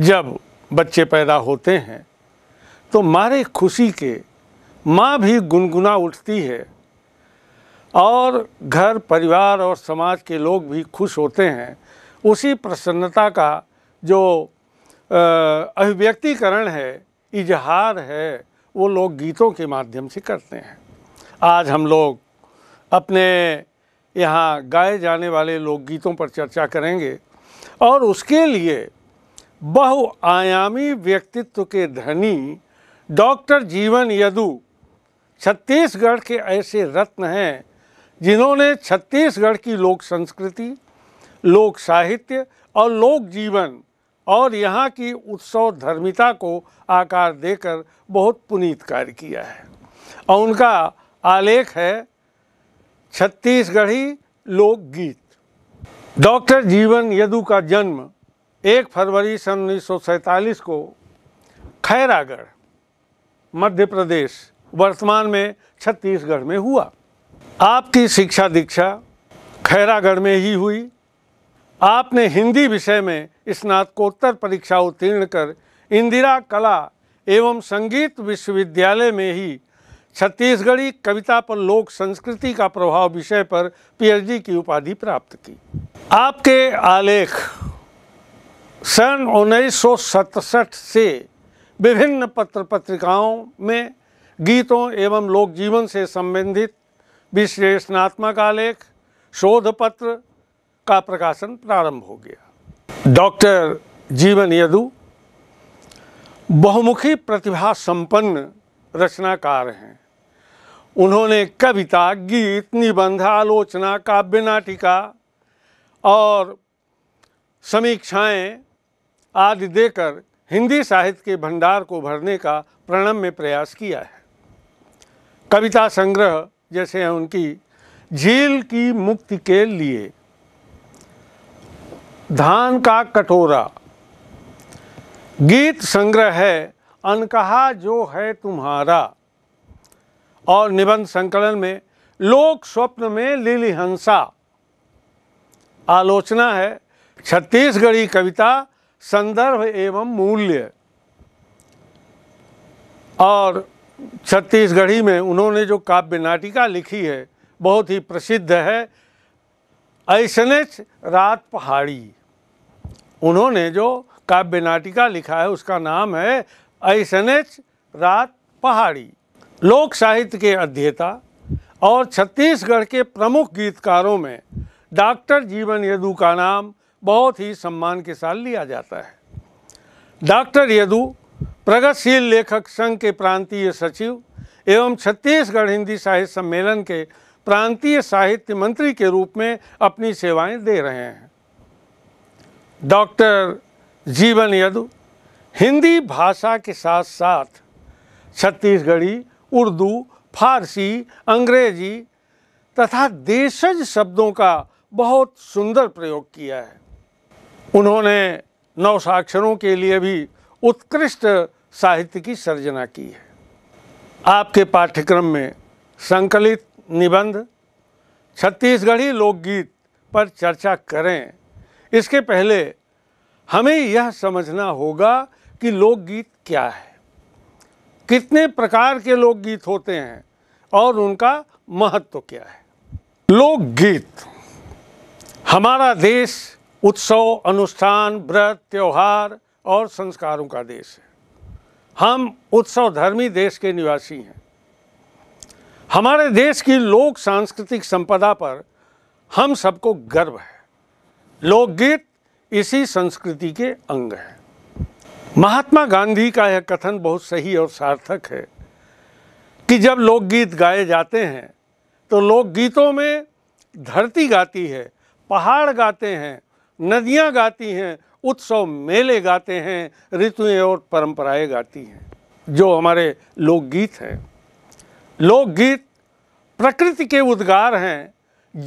जब बच्चे पैदा होते हैं तो मारे खुशी के माँ भी गुनगुना उठती है और घर परिवार और समाज के लोग भी खुश होते हैं उसी प्रसन्नता का जो अभिव्यक्तिकरण है इजहार है वो लोग गीतों के माध्यम से करते हैं आज हम लोग अपने यहाँ गाए जाने वाले लोकगीतों पर चर्चा करेंगे और उसके लिए बहुआयामी व्यक्तित्व के धनी डॉक्टर जीवन यदु छत्तीसगढ़ के ऐसे रत्न हैं जिन्होंने छत्तीसगढ़ की लोक संस्कृति लोक साहित्य और लोक जीवन और यहाँ की उत्सव धर्मिता को आकार देकर बहुत पुनीत कार्य किया है और उनका आलेख है छत्तीसगढ़ी लोकगीत डॉक्टर जीवन यदु का जन्म एक फरवरी सन उन्नीस को खैरागढ़ मध्य प्रदेश वर्तमान में छत्तीसगढ़ में हुआ आपकी शिक्षा दीक्षा खैरागढ़ में ही हुई आपने हिंदी विषय में स्नातकोत्तर परीक्षा उत्तीर्ण कर इंदिरा कला एवं संगीत विश्वविद्यालय में ही छत्तीसगढ़ी कविता पर लोक संस्कृति का प्रभाव विषय पर पीएचडी की उपाधि प्राप्त की आपके आलेख सन 1967 से विभिन्न पत्र पत्रिकाओं में गीतों एवं लोक जीवन से संबंधित विश्लेषणात्मक आलेख शोध पत्र का प्रकाशन प्रारंभ हो गया डॉक्टर जीवन यदु बहुमुखी प्रतिभा संपन्न रचनाकार हैं उन्होंने कविता गीत निबंध आलोचना काव्य नाटिका और समीक्षाएं आदि देकर हिंदी साहित्य के भंडार को भरने का प्रणम में प्रयास किया है कविता संग्रह जैसे हैं उनकी झील की मुक्ति के लिए धान का कटोरा गीत संग्रह है अनकहा जो है तुम्हारा और निबंध संकलन में लोक स्वप्न में लीलिहंसा आलोचना है छत्तीसगढ़ी कविता संदर्भ एवं मूल्य और छत्तीसगढ़ी में उन्होंने जो काव्य नाटिका लिखी है बहुत ही प्रसिद्ध है ऐसनेच रात पहाड़ी उन्होंने जो काव्य नाटिका लिखा है उसका नाम है ऐसनेच रात पहाड़ी लोक साहित्य के अध्येता और छत्तीसगढ़ के प्रमुख गीतकारों में डॉक्टर जीवन यदू का नाम बहुत ही सम्मान के साथ लिया जाता है डॉक्टर यदु प्रगतिशील लेखक संघ के प्रांतीय सचिव एवं छत्तीसगढ़ हिंदी साहित्य सम्मेलन के प्रांतीय साहित्य मंत्री के रूप में अपनी सेवाएं दे रहे हैं डॉक्टर जीवन यदु हिंदी भाषा के साथ साथ छत्तीसगढ़ी उर्दू फारसी अंग्रेजी तथा देशज शब्दों का बहुत सुंदर प्रयोग किया है उन्होंने नवसाक्षरों के लिए भी उत्कृष्ट साहित्य की सर्जना की है आपके पाठ्यक्रम में संकलित निबंध छत्तीसगढ़ी लोकगीत पर चर्चा करें इसके पहले हमें यह समझना होगा कि लोकगीत क्या है कितने प्रकार के लोकगीत होते हैं और उनका महत्व तो क्या है लोकगीत हमारा देश उत्सव अनुष्ठान व्रत त्यौहार और संस्कारों का देश है हम उत्सव धर्मी देश के निवासी हैं हमारे देश की लोक सांस्कृतिक संपदा पर हम सबको गर्व है लोकगीत इसी संस्कृति के अंग है महात्मा गांधी का यह कथन बहुत सही और सार्थक है कि जब लोकगीत गाए जाते हैं तो लोकगीतों में धरती गाती है पहाड़ गाते हैं नदियाँ गाती हैं उत्सव मेले गाते हैं ऋतुएं और परंपराएं गाती हैं जो हमारे लोकगीत हैं लोकगीत प्रकृति के उद्गार हैं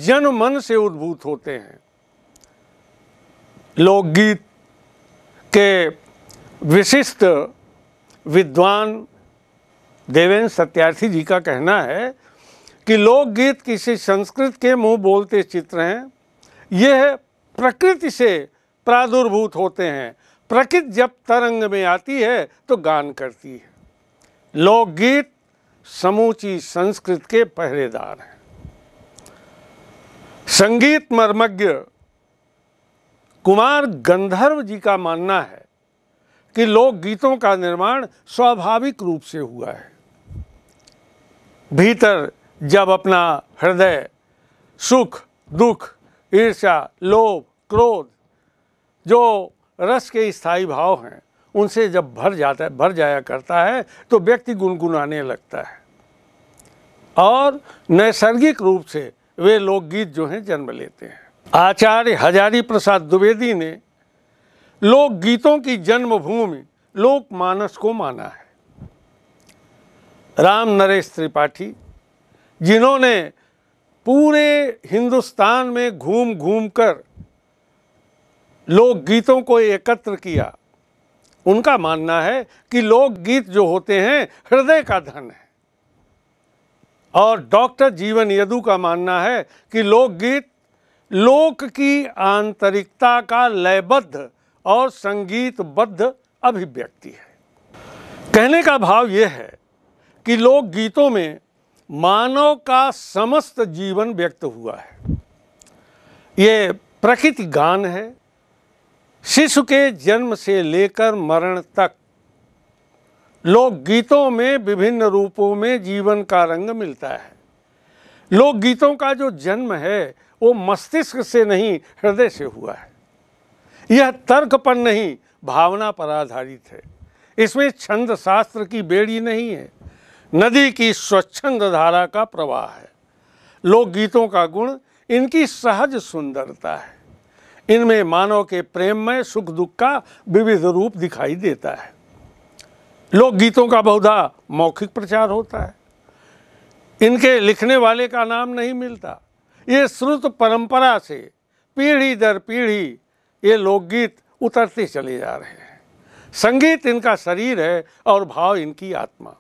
जन मन से उद्भूत होते हैं लोकगीत के विशिष्ट विद्वान देवेंद्र सत्यार्थी जी का कहना है कि लोकगीत किसी संस्कृत के मुंह बोलते चित्र हैं यह प्रकृति से प्रादुर्भूत होते हैं प्रकृति जब तरंग में आती है तो गान करती है लोकगीत समूची संस्कृत के पहरेदार हैं संगीत मर्मज्ञ कुमार गंधर्व जी का मानना है कि लोकगीतों का निर्माण स्वाभाविक रूप से हुआ है भीतर जब अपना हृदय सुख दुख ईर्ष्या लोभ क्रोध जो रस के स्थायी भाव हैं उनसे जब भर जाता है भर जाया करता है तो व्यक्ति गुनगुनाने लगता है और नैसर्गिक रूप से वे लोकगीत जो हैं जन्म लेते हैं आचार्य हजारी प्रसाद द्विवेदी ने लोकगीतों की जन्मभूमि लोकमानस को माना है राम नरेश त्रिपाठी जिन्होंने पूरे हिंदुस्तान में घूम घूम कर लोकगीतों को एकत्र किया उनका मानना है कि लोकगीत जो होते हैं हृदय का धन है और डॉक्टर जीवन यदु का मानना है कि लोकगीत लोक की आंतरिकता का लयबद्ध और संगीतबद्ध अभिव्यक्ति है कहने का भाव यह है कि लोकगीतों में मानव का समस्त जीवन व्यक्त हुआ है ये प्रकृति गान है शिशु के जन्म से लेकर मरण तक लोकगीतों में विभिन्न रूपों में जीवन का रंग मिलता है लोकगीतों का जो जन्म है वो मस्तिष्क से नहीं हृदय से हुआ है यह तर्क पर नहीं भावना पर आधारित है इसमें छंद शास्त्र की बेड़ी नहीं है नदी की स्वच्छंद धारा का प्रवाह है लोकगीतों का गुण इनकी सहज सुंदरता है इनमें मानव के प्रेम में सुख दुख का विविध रूप दिखाई देता है लोकगीतों का बहुधा मौखिक प्रचार होता है इनके लिखने वाले का नाम नहीं मिलता ये श्रुत परंपरा से पीढ़ी दर पीढ़ी ये लोकगीत उतरते चले जा रहे हैं संगीत इनका शरीर है और भाव इनकी आत्मा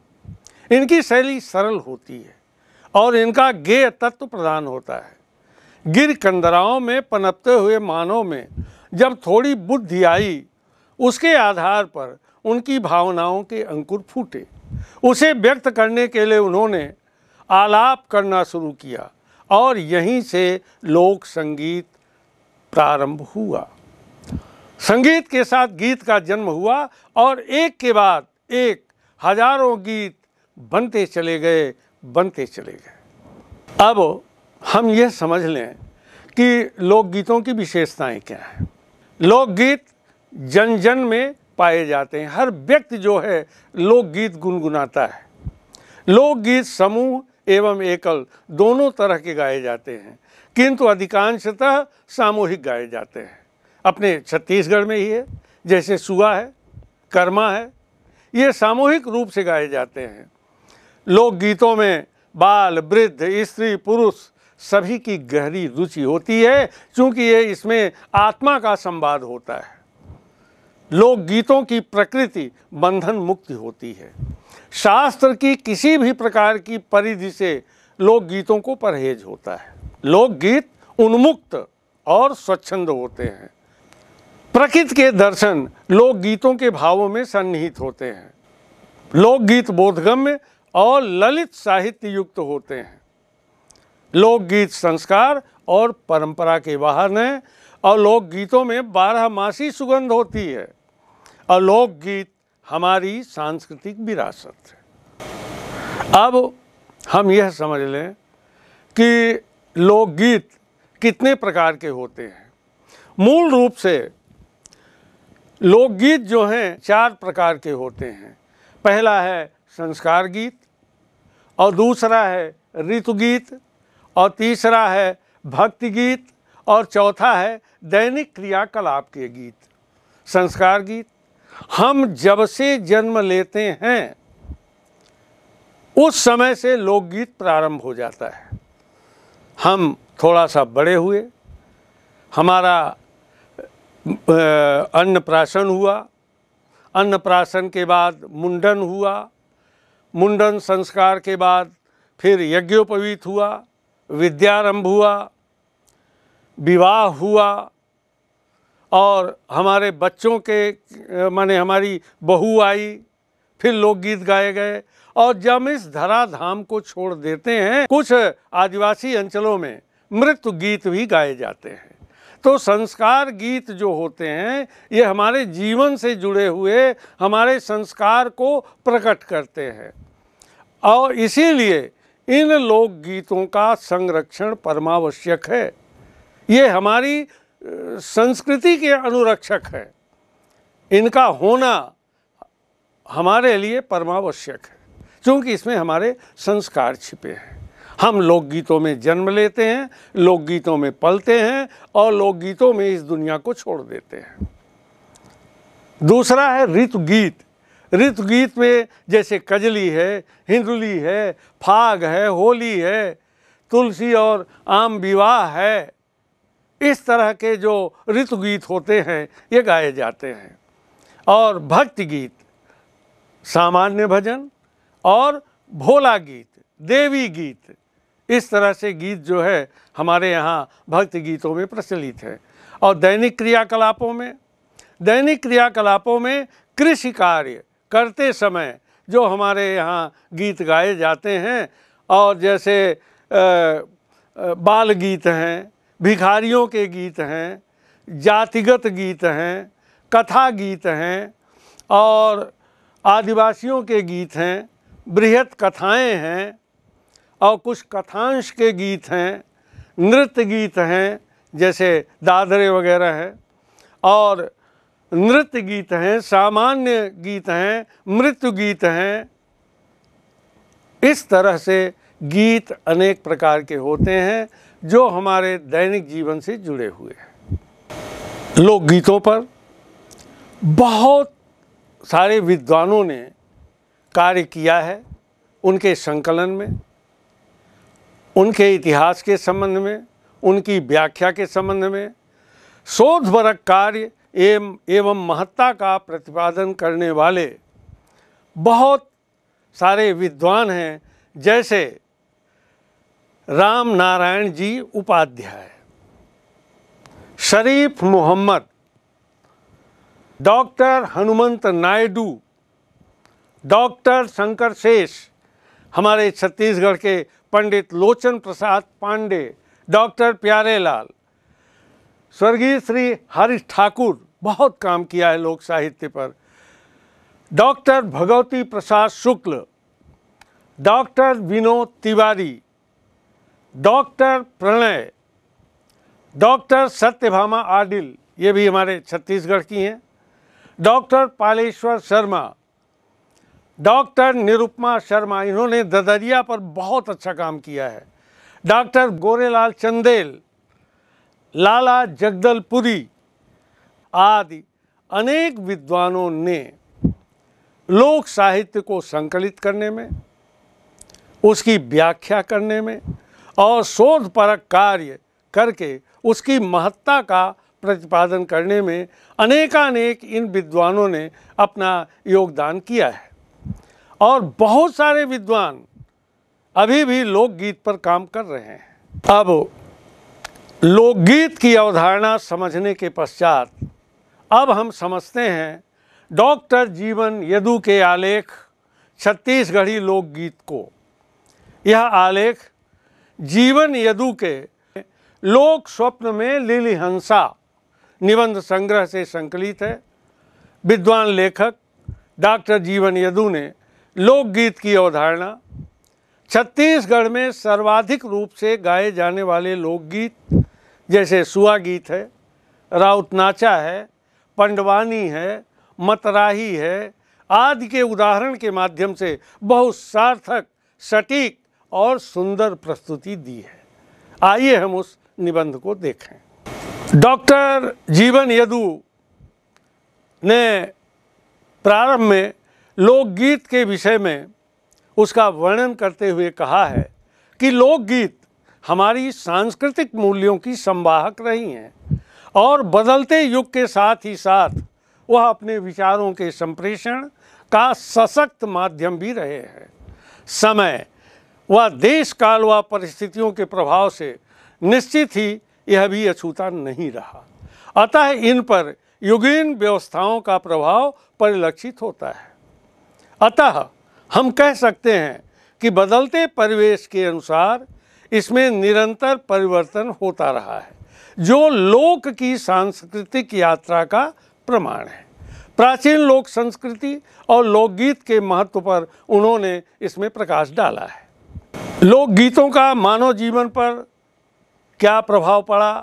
इनकी शैली सरल होती है और इनका गेय तत्व प्रधान होता है गिर कंदराओं में पनपते हुए मानव में जब थोड़ी बुद्धि आई उसके आधार पर उनकी भावनाओं के अंकुर फूटे उसे व्यक्त करने के लिए उन्होंने आलाप करना शुरू किया और यहीं से लोक संगीत प्रारंभ हुआ संगीत के साथ गीत का जन्म हुआ और एक के बाद एक हजारों गीत बनते चले गए बनते चले गए अब हम यह समझ लें कि लोकगीतों की विशेषताएं क्या हैं लोकगीत जन जन में पाए जाते हैं हर व्यक्ति जो है लोकगीत गुनगुनाता है लोकगीत समूह एवं एकल दोनों तरह के गाए जाते हैं किंतु अधिकांशतः सामूहिक गाए जाते हैं अपने छत्तीसगढ़ में ही है जैसे सुहा है कर्मा है ये सामूहिक रूप से गाए जाते हैं लोकगीतों में बाल वृद्ध स्त्री पुरुष सभी की गहरी रुचि होती है क्योंकि ये इसमें आत्मा का संवाद होता है लोकगीतों की प्रकृति बंधन मुक्ति होती है शास्त्र की किसी भी प्रकार की परिधि से लोकगीतों को परहेज होता है लोकगीत उन्मुक्त और स्वच्छंद होते हैं प्रकृति के दर्शन लोकगीतों के भावों में सन्निहित होते हैं लोकगीत बोधगम्य और ललित साहित्य युक्त होते हैं लोकगीत संस्कार और परंपरा के वाहन हैं और लोकगीतों में बारहमासी सुगंध होती है और लोकगीत हमारी सांस्कृतिक विरासत है अब हम यह समझ लें कि लोकगीत कितने प्रकार के होते हैं मूल रूप से लोकगीत जो हैं चार प्रकार के होते हैं पहला है संस्कार गीत और दूसरा है ऋतु गीत और तीसरा है भक्ति गीत और चौथा है दैनिक क्रियाकलाप के गीत संस्कार गीत हम जब से जन्म लेते हैं उस समय से लोकगीत प्रारंभ हो जाता है हम थोड़ा सा बड़े हुए हमारा अन्नप्राशन हुआ अन्नप्राशन के बाद मुंडन हुआ मुंडन संस्कार के बाद फिर यज्ञोपवीत हुआ विद्यारंभ हुआ विवाह हुआ और हमारे बच्चों के माने हमारी बहू आई फिर लोकगीत गाए गए और जब इस धराधाम को छोड़ देते हैं कुछ आदिवासी अंचलों में मृत्यु गीत भी गाए जाते हैं तो संस्कार गीत जो होते हैं ये हमारे जीवन से जुड़े हुए हमारे संस्कार को प्रकट करते हैं और इसीलिए इन लोकगीतों का संरक्षण परमावश्यक है ये हमारी संस्कृति के अनुरक्षक हैं इनका होना हमारे लिए परमावश्यक है क्योंकि इसमें हमारे संस्कार छिपे हैं हम लोकगीतों में जन्म लेते हैं लोकगीतों में पलते हैं और लोकगीतों में इस दुनिया को छोड़ देते हैं दूसरा है ऋतु गीत ऋतु गीत में जैसे कजली है हिंदुली है फाग है होली है तुलसी और आम विवाह है इस तरह के जो ऋतु गीत होते हैं ये गाए जाते हैं और भक्ति गीत सामान्य भजन और भोला गीत देवी गीत इस तरह से गीत जो है हमारे यहाँ भक्ति गीतों में प्रचलित है और दैनिक क्रियाकलापों में दैनिक क्रियाकलापों में कृषि कार्य करते समय जो हमारे यहाँ गीत गाए जाते हैं और जैसे बाल गीत हैं भिखारियों के गीत हैं जातिगत गीत हैं कथा गीत हैं और आदिवासियों के गीत हैं बृहत कथाएं हैं और कुछ कथांश के गीत हैं नृत्य गीत हैं जैसे दादरे वगैरह हैं और नृत्य गीत हैं सामान्य गीत हैं मृत्यु गीत हैं इस तरह से गीत अनेक प्रकार के होते हैं जो हमारे दैनिक जीवन से जुड़े हुए हैं लोक गीतों पर बहुत सारे विद्वानों ने कार्य किया है उनके संकलन में उनके इतिहास के संबंध में उनकी व्याख्या के संबंध में शोधवरक कार्य एवं एवं महत्ता का प्रतिपादन करने वाले बहुत सारे विद्वान हैं जैसे राम नारायण जी उपाध्याय शरीफ मोहम्मद डॉक्टर हनुमंत नायडू डॉक्टर शंकर शेष हमारे छत्तीसगढ़ के पंडित लोचन प्रसाद पांडे डॉक्टर प्यारेलाल स्वर्गीय श्री हरीश ठाकुर बहुत काम किया है लोक साहित्य पर doctor Bhagwati Prasad Shukla doctor Vinod Tiwari doctor Pranay doctor Satyabhama Adil ये भी हमारे छत्तीसगढ़ की हैं डॉक्टर पालेश्वर शर्मा डॉक्टर निरुपमा शर्मा इन्होंने ददरिया पर बहुत अच्छा काम किया है डॉक्टर गोरेलाल चंदेल लाला जगदलपुरी आदि अनेक विद्वानों ने लोक साहित्य को संकलित करने में उसकी व्याख्या करने में और शोध परक कार्य करके उसकी महत्ता का प्रतिपादन करने में अनेकानेक इन विद्वानों ने अपना योगदान किया है और बहुत सारे विद्वान अभी भी लोकगीत पर काम कर रहे हैं अब लोकगीत की अवधारणा समझने के पश्चात अब हम समझते हैं डॉक्टर जीवन यदु के आलेख छत्तीसगढ़ी लोकगीत को यह आलेख जीवन यदु के लोक स्वप्न में लीलिहंसा निबंध संग्रह से संकलित है विद्वान लेखक डॉक्टर जीवन यदु ने लोकगीत की अवधारणा छत्तीसगढ़ में सर्वाधिक रूप से गाए जाने वाले लोकगीत जैसे सुआ गीत है राउत नाचा है पंडवानी है मतराही है आदि के उदाहरण के माध्यम से बहुत सार्थक सटीक और सुंदर प्रस्तुति दी है आइए हम उस निबंध को देखें डॉक्टर जीवन यदु ने प्रारंभ में लोकगीत के विषय में उसका वर्णन करते हुए कहा है कि लोकगीत हमारी सांस्कृतिक मूल्यों की संवाहक रही हैं और बदलते युग के साथ ही साथ वह अपने विचारों के संप्रेषण का सशक्त माध्यम भी रहे हैं समय व देश काल व परिस्थितियों के प्रभाव से निश्चित ही यह भी अछूता नहीं रहा अतः इन पर युगीन व्यवस्थाओं का प्रभाव परिलक्षित होता है अतः हम कह सकते हैं कि बदलते परिवेश के अनुसार इसमें निरंतर परिवर्तन होता रहा है जो लोक की सांस्कृतिक यात्रा का प्रमाण है प्राचीन लोक संस्कृति और लोकगीत के महत्व पर उन्होंने इसमें प्रकाश डाला है लोकगीतों का मानव जीवन पर क्या प्रभाव पड़ा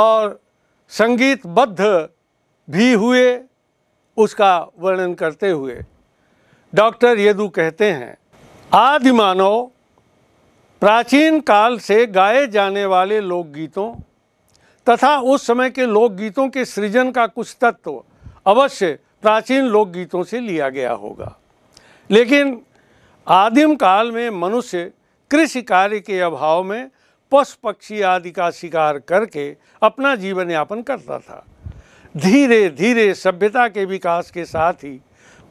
और संगीतबद्ध भी हुए उसका वर्णन करते हुए डॉक्टर येदू कहते हैं आदि मानव प्राचीन काल से गाए जाने वाले लोकगीतों तथा उस समय के लोकगीतों के सृजन का कुछ तत्व अवश्य प्राचीन लोकगीतों से लिया गया होगा लेकिन आदिम काल में मनुष्य कृषि कार्य के अभाव में पशु पक्षी आदि का शिकार करके अपना जीवन यापन करता था धीरे धीरे सभ्यता के विकास के साथ ही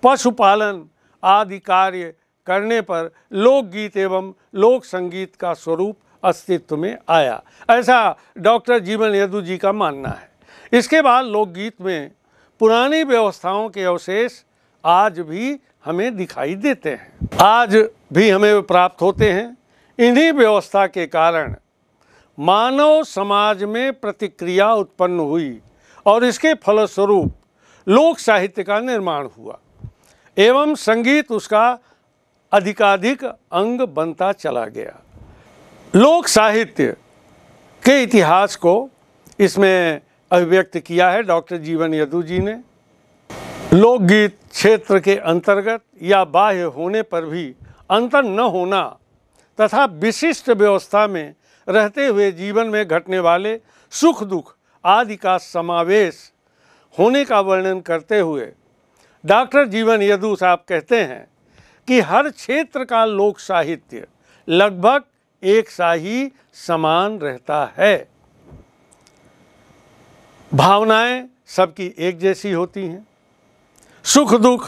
पशुपालन आदि कार्य करने पर लोकगीत एवं लोक संगीत का स्वरूप अस्तित्व में आया ऐसा डॉक्टर जीवन यदु जी का मानना है इसके बाद लोकगीत में पुरानी व्यवस्थाओं के अवशेष आज भी हमें दिखाई देते हैं आज भी हमें प्राप्त होते हैं इन्हीं व्यवस्था के कारण मानव समाज में प्रतिक्रिया उत्पन्न हुई और इसके फलस्वरूप लोक साहित्य का निर्माण हुआ एवं संगीत उसका अधिकाधिक अंग बनता चला गया लोक साहित्य के इतिहास को इसमें अभिव्यक्त किया है डॉक्टर जीवन यदु जी ने लोकगीत क्षेत्र के अंतर्गत या बाह्य होने पर भी अंतर न होना तथा विशिष्ट व्यवस्था में रहते हुए जीवन में घटने वाले सुख दुख आदि का समावेश होने का वर्णन करते हुए डॉक्टर जीवन यदु साहब कहते हैं कि हर क्षेत्र का लोक साहित्य लगभग एक सा ही समान रहता है भावनाएं सबकी एक जैसी होती हैं सुख दुख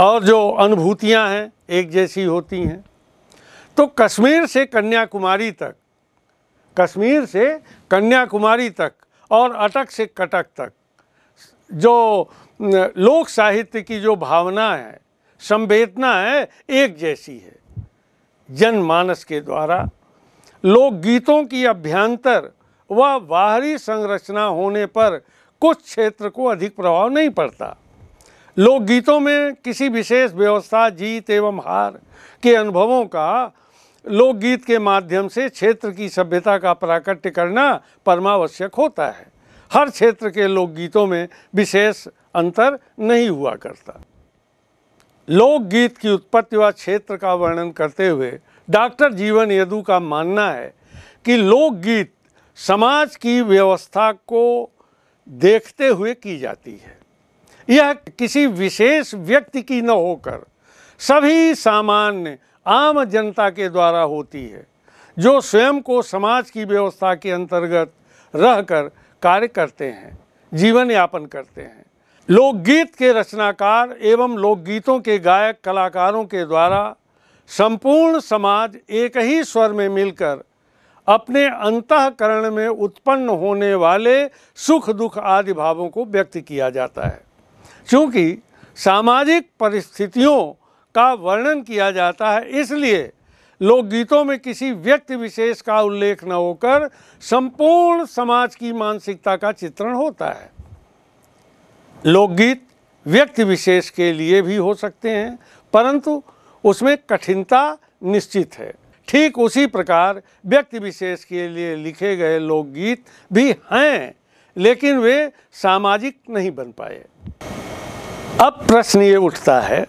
और जो अनुभूतियां हैं एक जैसी होती हैं तो कश्मीर से कन्याकुमारी तक कश्मीर से कन्याकुमारी तक और अटक से कटक तक जो लोक साहित्य की जो भावना है संवेदना है एक जैसी है जनमानस के द्वारा लोकगीतों की अभ्यंतर व बाहरी संरचना होने पर कुछ क्षेत्र को अधिक प्रभाव नहीं पड़ता लोकगीतों में किसी विशेष व्यवस्था जीत एवं हार के अनुभवों का लोकगीत के माध्यम से क्षेत्र की सभ्यता का प्राकट्य करना परमावश्यक होता है हर क्षेत्र के लोकगीतों में विशेष अंतर नहीं हुआ करता लोकगीत की उत्पत्ति व क्षेत्र का वर्णन करते हुए डॉक्टर जीवन यदु का मानना है कि लोकगीत समाज की व्यवस्था को देखते हुए की जाती है यह किसी विशेष व्यक्ति की न होकर सभी सामान्य आम जनता के द्वारा होती है जो स्वयं को समाज की व्यवस्था के अंतर्गत रहकर कार्य करते हैं जीवन यापन करते हैं लोकगीत के रचनाकार एवं लोकगीतों के गायक कलाकारों के द्वारा संपूर्ण समाज एक ही स्वर में मिलकर अपने अंतकरण में उत्पन्न होने वाले सुख दुख आदि भावों को व्यक्त किया जाता है क्योंकि सामाजिक परिस्थितियों का वर्णन किया जाता है इसलिए लोकगीतों में किसी व्यक्ति विशेष का उल्लेख न होकर संपूर्ण समाज की मानसिकता का चित्रण होता है लोकगीत व्यक्ति विशेष के लिए भी हो सकते हैं परंतु उसमें कठिनता निश्चित है ठीक उसी प्रकार व्यक्ति विशेष के लिए लिखे गए लोकगीत भी हैं लेकिन वे सामाजिक नहीं बन पाए अब प्रश्न ये उठता है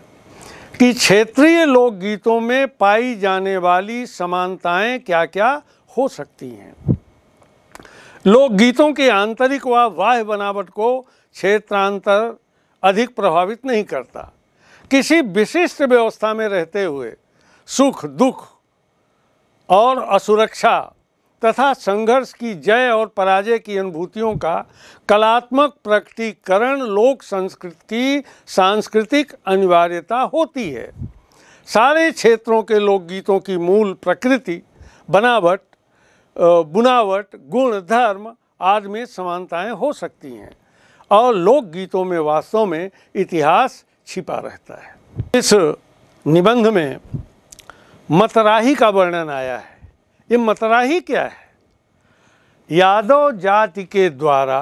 कि क्षेत्रीय लोकगीतों में पाई जाने वाली समानताएं क्या क्या हो सकती हैं लोकगीतों के आंतरिक व वाह बनावट को क्षेत्रांतर अधिक प्रभावित नहीं करता किसी विशिष्ट व्यवस्था में रहते हुए सुख दुख और असुरक्षा तथा संघर्ष की जय और पराजय की अनुभूतियों का कलात्मक प्रकटीकरण लोक संस्कृति की सांस्कृतिक अनिवार्यता होती है सारे क्षेत्रों के लोकगीतों की मूल प्रकृति बनावट बुनावट गुण धर्म आदि में समानताएं हो सकती हैं और लोकगीतों में वास्तव में इतिहास छिपा रहता है इस निबंध में मतराही का वर्णन आया है ये मतराही क्या है यादव जाति के द्वारा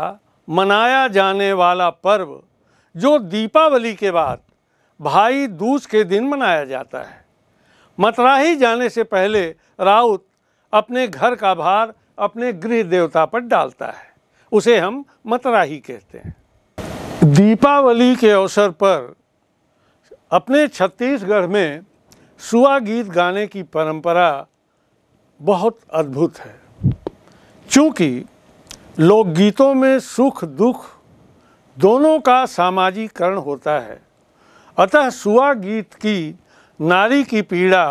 मनाया जाने वाला पर्व जो दीपावली के बाद भाई दूज के दिन मनाया जाता है मतराही जाने से पहले राउत अपने घर का भार अपने गृह देवता पर डालता है उसे हम मतराही कहते हैं दीपावली के अवसर पर अपने छत्तीसगढ़ में सुआ गीत गाने की परंपरा बहुत अद्भुत है क्योंकि लोकगीतों में सुख दुख दोनों का सामाजिकरण होता है अतः सुआ गीत की नारी की पीड़ा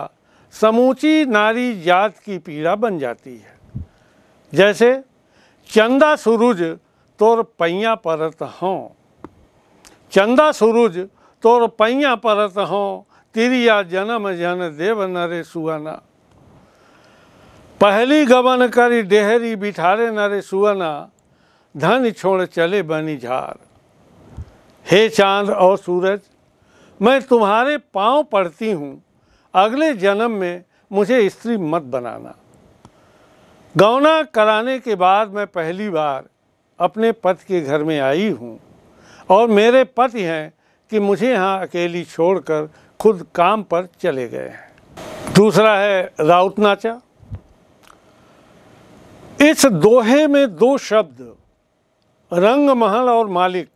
समूची नारी जात की पीड़ा बन जाती है जैसे चंदा सूरज तोर पैया परत हों चंदा सूरज तोर पैया परत हो तिरिया जन्म जन देव नरे सुअना पहली गबन करी डेहरी बिठारे नरे सुअना धन छोड़ चले बनी झार हे चांद और सूरज मैं तुम्हारे पांव पड़ती हूँ अगले जन्म में मुझे स्त्री मत बनाना गौना कराने के बाद मैं पहली बार अपने पति के घर में आई हूँ और मेरे पति हैं कि मुझे यहाँ अकेली छोड़कर खुद काम पर चले गए हैं दूसरा है राउत नाचा इस दोहे में दो शब्द रंग महल और मालिक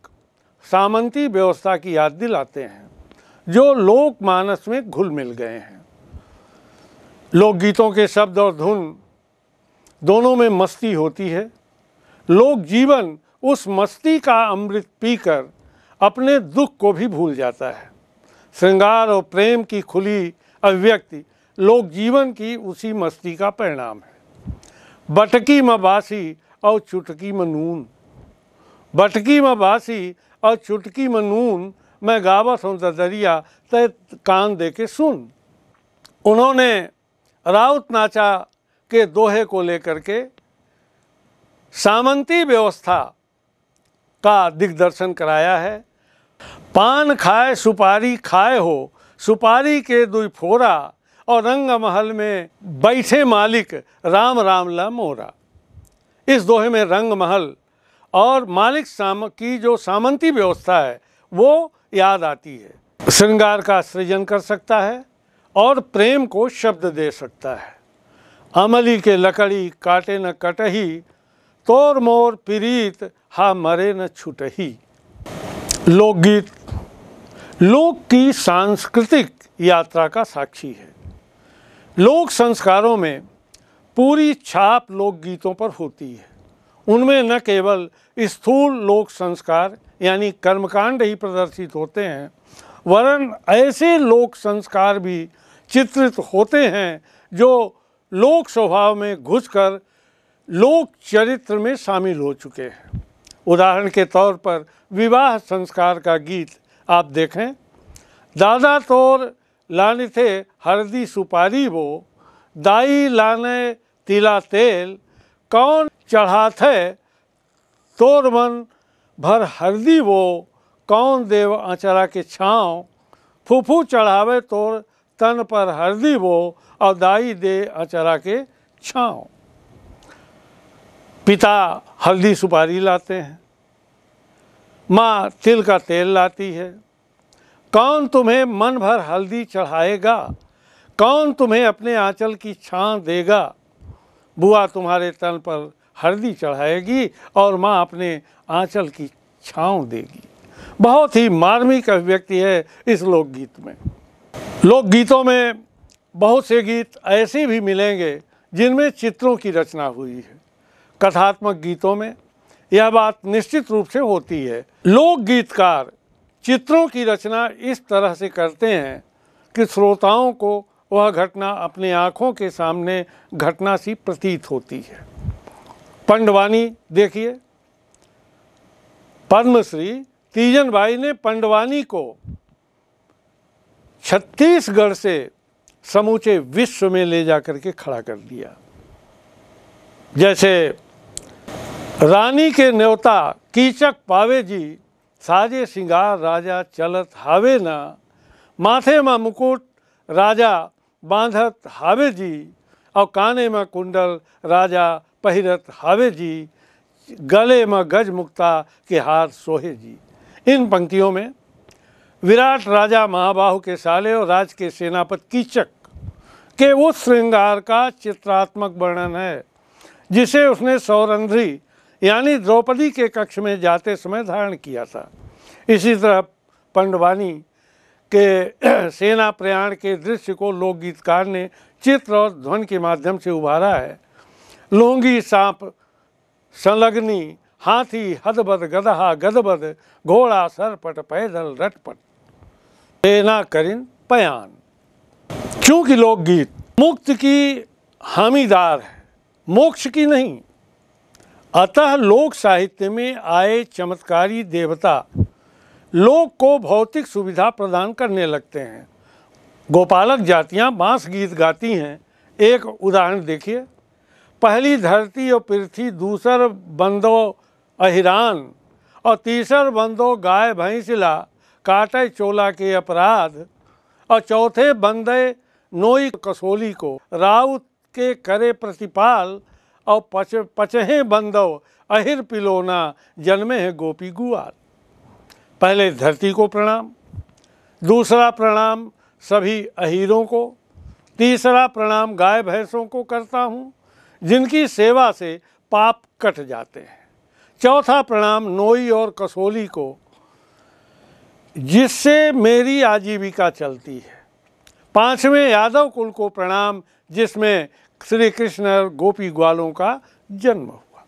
सामंती व्यवस्था की याद दिलाते हैं जो लोकमानस में घुल मिल गए हैं लोकगीतों के शब्द और धुन दोनों में मस्ती होती है लोक जीवन उस मस्ती का अमृत पीकर अपने दुख को भी भूल जाता है श्रृंगार और प्रेम की खुली अभिव्यक्ति लोक जीवन की उसी मस्ती का परिणाम है बटकी मबासी बासी और चुटकी मनून नून बटकी मबासी बासी और चुटकी में नून मैं गावत हूँ दरिया तय कान दे के सुन उन्होंने राउत नाचा के दोहे को लेकर के सामंती व्यवस्था का दिग्दर्शन कराया है पान खाए सुपारी खाए हो सुपारी के दुई फोरा और रंग महल में बैठे मालिक राम राम मोरा इस दोहे में रंग महल और मालिक साम की जो सामंती व्यवस्था है वो याद आती है श्रृंगार का सृजन कर सकता है और प्रेम को शब्द दे सकता है अमली के लकड़ी काटे न कटही तोर मोर पीरीत हा मरे न छुटही लोकगीत लोक की सांस्कृतिक यात्रा का साक्षी है लोक संस्कारों में पूरी छाप लोकगीतों पर होती है उनमें न केवल स्थूल लोक संस्कार यानी कर्मकांड ही प्रदर्शित होते हैं वरन ऐसे लोक संस्कार भी चित्रित होते हैं जो लोक स्वभाव में घुसकर लोक चरित्र में शामिल हो चुके हैं उदाहरण के तौर पर विवाह संस्कार का गीत आप देखें दादा तोर लाने थे हरदी सुपारी वो दाई लाने तिला तेल कौन चढ़ा थे तोर मन भर हरदी वो कौन देव आचरा के छाँव फूफू चढ़ावे तोर तन पर हरदी वो और दाई दे आचरा के छाँव पिता हल्दी सुपारी लाते हैं माँ तिल का तेल लाती है कौन तुम्हें मन भर हल्दी चढ़ाएगा कौन तुम्हें अपने आंचल की छां देगा बुआ तुम्हारे तन पर हल्दी चढ़ाएगी और माँ अपने आंचल की छाँव देगी बहुत ही मार्मिक अभिव्यक्ति है इस लोकगीत में लोकगीतों में बहुत से गीत ऐसे भी मिलेंगे जिनमें चित्रों की रचना हुई है कथात्मक गीतों में यह बात निश्चित रूप से होती है लोक गीतकार चित्रों की रचना इस तरह से करते हैं कि श्रोताओं को वह घटना अपने आँखों के सामने घटना सी प्रतीत होती है पंडवानी देखिए पद्मश्री तीजन भाई ने पंडवानी को छत्तीसगढ़ से समूचे विश्व में ले जाकर के खड़ा कर दिया जैसे रानी के न्योता कीचक पावे जी साजे सिंगार राजा चलत हावे ना माथे में मुकुट राजा बांधत हावे जी और काने में कुंडल राजा पहिरत हावे जी गले में गज मुक्ता के हार सोहे जी इन पंक्तियों में विराट राजा महाबाहु के साले और राज के सेनापति कीचक के उस श्रृंगार का चित्रात्मक वर्णन है जिसे उसने सौरंध्री यानी द्रौपदी के कक्ष में जाते समय धारण किया था इसी तरह पंडवानी के सेना प्रयाण के दृश्य को लोकगीतकार ने चित्र और ध्वन के माध्यम से उभारा है लोंगी सांप संलग्नी हाथी हदबद गदहा गदबद घोड़ा सरपट पैदल रटपट सेना करिन पयान क्योंकि लोकगीत मुक्त की हामीदार है मोक्ष की नहीं अतः लोक साहित्य में आए चमत्कारी देवता लोग को भौतिक सुविधा प्रदान करने लगते हैं गोपालक जातियां बांस गीत गाती हैं एक उदाहरण देखिए पहली धरती और पृथ्वी दूसर बंदो अहिरान और तीसर बंदो गाय भैंसला काटे चोला के अपराध और चौथे बंदे नोई कसोली को राउत के करे प्रतिपाल और पच पचहें बंदव अहिर पिलोना जन्मे है गोपी गुआर पहले धरती को प्रणाम दूसरा प्रणाम सभी अहिरों को तीसरा प्रणाम गाय भैंसों को करता हूँ जिनकी सेवा से पाप कट जाते हैं चौथा प्रणाम नोई और कसोली को जिससे मेरी आजीविका चलती है पांचवें यादव कुल को प्रणाम जिसमें श्री कृष्ण गोपी ग्वालों का जन्म हुआ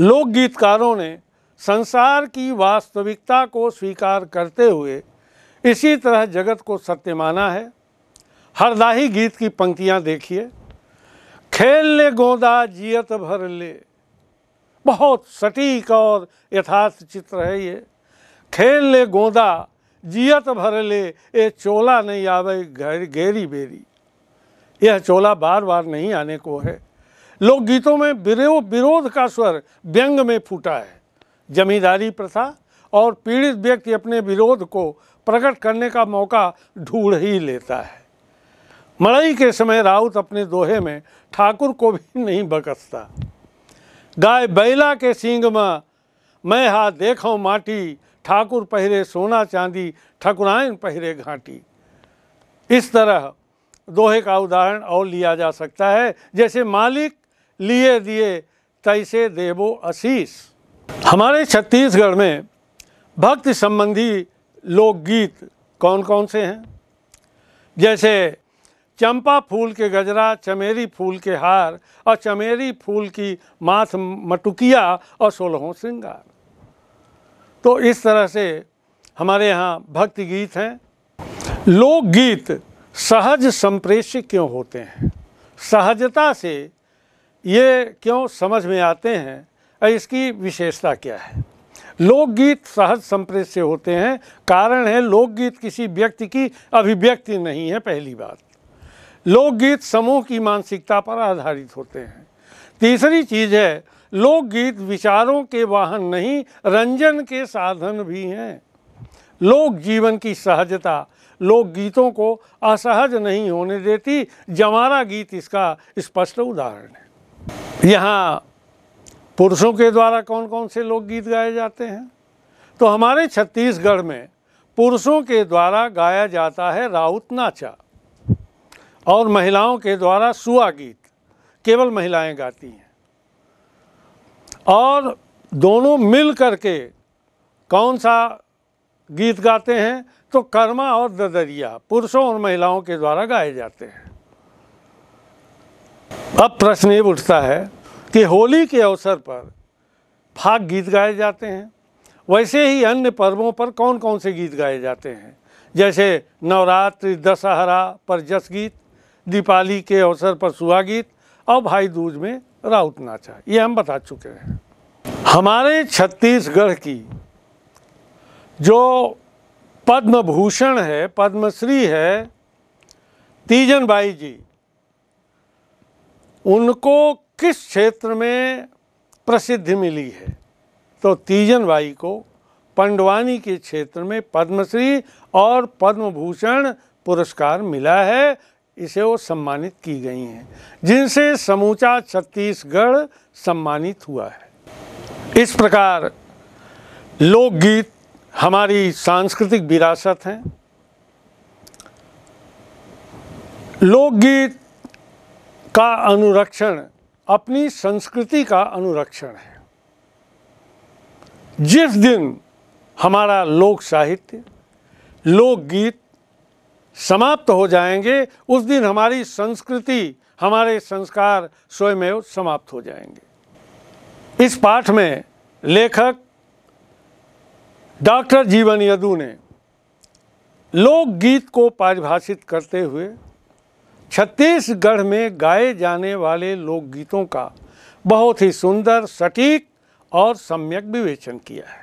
लोक गीतकारों ने संसार की वास्तविकता को स्वीकार करते हुए इसी तरह जगत को सत्य माना है हरदाही गीत की पंक्तियां देखिए खेल ले गोदा जियत भर ले बहुत सटीक और यथार्थ चित्र है ये खेल ले गोदा जियत भर ले ए चोला नहीं आवे घेरी बेरी यह चोला बार बार नहीं आने को है लोकगीतों में विरो विरोध का स्वर व्यंग में फूटा है जमींदारी प्रथा और पीड़ित व्यक्ति अपने विरोध को प्रकट करने का मौका ढूंढ ही लेता है मड़ई के समय राउत अपने दोहे में ठाकुर को भी नहीं बकसता गाय बैला के सींग में मैं हा देखो माटी ठाकुर पहरे सोना चांदी ठकुराइन पहरे घाटी इस तरह दोहे का उदाहरण और लिया जा सकता है जैसे मालिक लिए दिए तैसे देवो आशीष हमारे छत्तीसगढ़ में भक्त संबंधी लोकगीत कौन कौन से हैं जैसे चंपा फूल के गजरा चमेरी फूल के हार और चमेरी फूल की माथ मटुकिया और सोलहों श्रृंगार तो इस तरह से हमारे यहाँ भक्ति गीत हैं लोकगीत सहज संप्रेषिक क्यों होते हैं सहजता से ये क्यों समझ में आते हैं और इसकी विशेषता क्या है लोकगीत सहज संप्रेष्य होते हैं कारण है लोकगीत किसी व्यक्ति की अभिव्यक्ति नहीं है पहली बात लोकगीत समूह की मानसिकता पर आधारित होते हैं तीसरी चीज़ है लोकगीत विचारों के वाहन नहीं रंजन के साधन भी हैं लोक जीवन की सहजता लोकगीतों को असहज नहीं होने देती जमारा गीत इसका स्पष्ट उदाहरण है यहाँ पुरुषों के द्वारा कौन कौन से लोकगीत गाए जाते हैं तो हमारे छत्तीसगढ़ में पुरुषों के द्वारा गाया जाता है राउत नाचा और महिलाओं के द्वारा सुआ गीत केवल महिलाएं गाती हैं और दोनों मिल करके कौन सा गीत गाते हैं तो कर्मा और ददरिया पुरुषों और महिलाओं के द्वारा गाए जाते हैं अब प्रश्न ये उठता है कि होली के अवसर पर फाग गीत गाए जाते हैं वैसे ही अन्य पर्वों पर कौन कौन से गीत गाए जाते हैं जैसे नवरात्रि दशहरा पर जस गीत दीपाली के अवसर पर सुहा गीत और भाई दूज में राउत नाचा ये हम बता चुके हैं हमारे छत्तीसगढ़ की जो पद्म भूषण है पद्मश्री है तीजन बाई जी उनको किस क्षेत्र में प्रसिद्धि मिली है तो तीजन बाई को पंडवानी के क्षेत्र में पद्मश्री और पद्म भूषण पुरस्कार मिला है इसे वो सम्मानित की गई हैं जिनसे समूचा छत्तीसगढ़ सम्मानित हुआ है इस प्रकार लोकगीत हमारी सांस्कृतिक विरासत हैं लोकगीत का अनुरक्षण अपनी संस्कृति का अनुरक्षण है जिस दिन हमारा लोक साहित्य लोकगीत समाप्त हो जाएंगे उस दिन हमारी संस्कृति हमारे संस्कार स्वयं समाप्त हो जाएंगे इस पाठ में लेखक डॉक्टर जीवन यदु ने लोकगीत को परिभाषित करते हुए छत्तीसगढ़ में गाए जाने वाले लोकगीतों का बहुत ही सुंदर सटीक और सम्यक विवेचन किया है